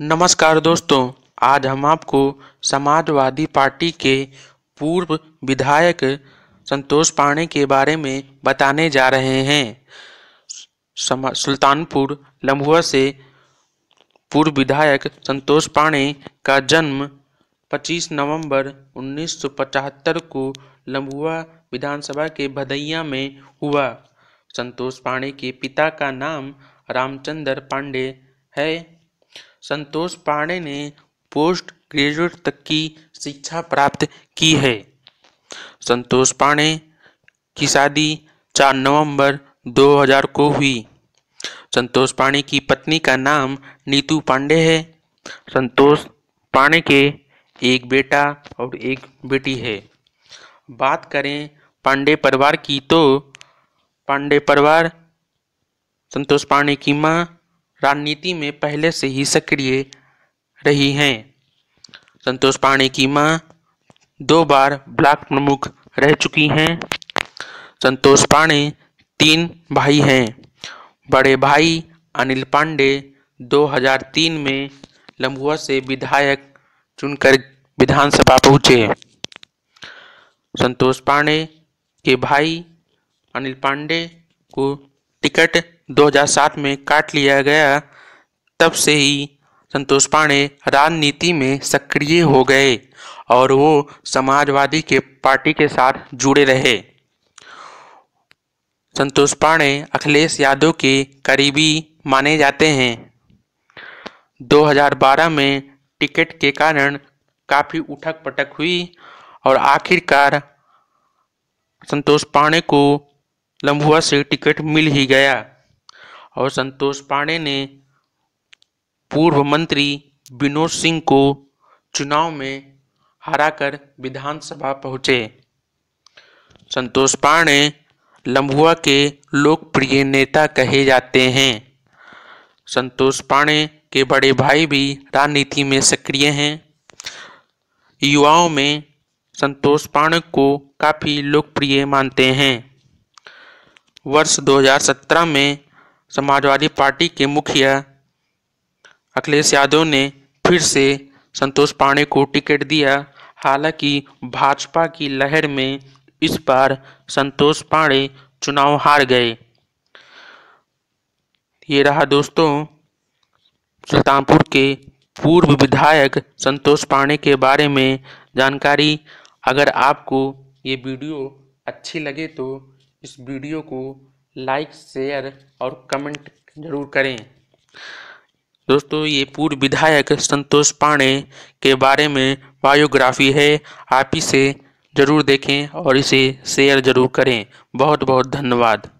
नमस्कार दोस्तों आज हम आपको समाजवादी पार्टी के पूर्व विधायक संतोष पांडे के बारे में बताने जा रहे हैं सुल्तानपुर लम्हुआ से पूर्व विधायक संतोष पांडे का जन्म 25 नवंबर 1975 को लम्बुआ विधानसभा के भदैया में हुआ संतोष पांडे के पिता का नाम रामचंद्र पांडे है संतोष पांडे ने पोस्ट ग्रेजुएट तक की शिक्षा प्राप्त की है संतोष पांडे की शादी 4 नवंबर 2000 को हुई संतोष पांडे की पत्नी का नाम नीतू पांडे है संतोष पांडे के एक बेटा और एक बेटी है बात करें पांडे परिवार की तो पांडे परिवार संतोष पांडे की माँ राजनीति में पहले से ही सक्रिय रही हैं संतोष पांडे की मां दो बार ब्लॉक प्रमुख रह चुकी हैं संतोष पांडे तीन भाई हैं बड़े भाई अनिल पांडे 2003 में लंबुआ से विधायक चुनकर विधानसभा पहुंचे संतोष पांडे के भाई अनिल पांडे को टिकट 2007 में काट लिया गया तब से ही संतोष पांडे राजनीति में सक्रिय हो गए और वो समाजवादी के पार्टी के साथ जुड़े रहे संतोष पांडे अखिलेश यादव के करीबी माने जाते हैं 2012 में टिकट के कारण काफ़ी उठक पटक हुई और आखिरकार संतोष पांडे को लम्बुआ से टिकट मिल ही गया और संतोष पांडे ने पूर्व मंत्री विनोद सिंह को चुनाव में हराकर विधानसभा पहुंचे संतोष पांडे लम्बुआ के लोकप्रिय नेता कहे जाते हैं संतोष पांडे के बड़े भाई भी राजनीति में सक्रिय हैं युवाओं में संतोष पांडे को काफ़ी लोकप्रिय मानते हैं वर्ष 2017 में समाजवादी पार्टी के मुखिया अखिलेश यादव ने फिर से संतोष पांडे को टिकट दिया हालांकि भाजपा की लहर में इस बार संतोष पांडे चुनाव हार गए ये रहा दोस्तों सुल्तानपुर के पूर्व विधायक संतोष पांडे के बारे में जानकारी अगर आपको ये वीडियो अच्छी लगे तो इस वीडियो को लाइक शेयर और कमेंट जरूर करें दोस्तों ये पूर्व विधायक संतोष पांडे के बारे में बायोग्राफी है आप इसे ज़रूर देखें और इसे शेयर ज़रूर करें बहुत बहुत धन्यवाद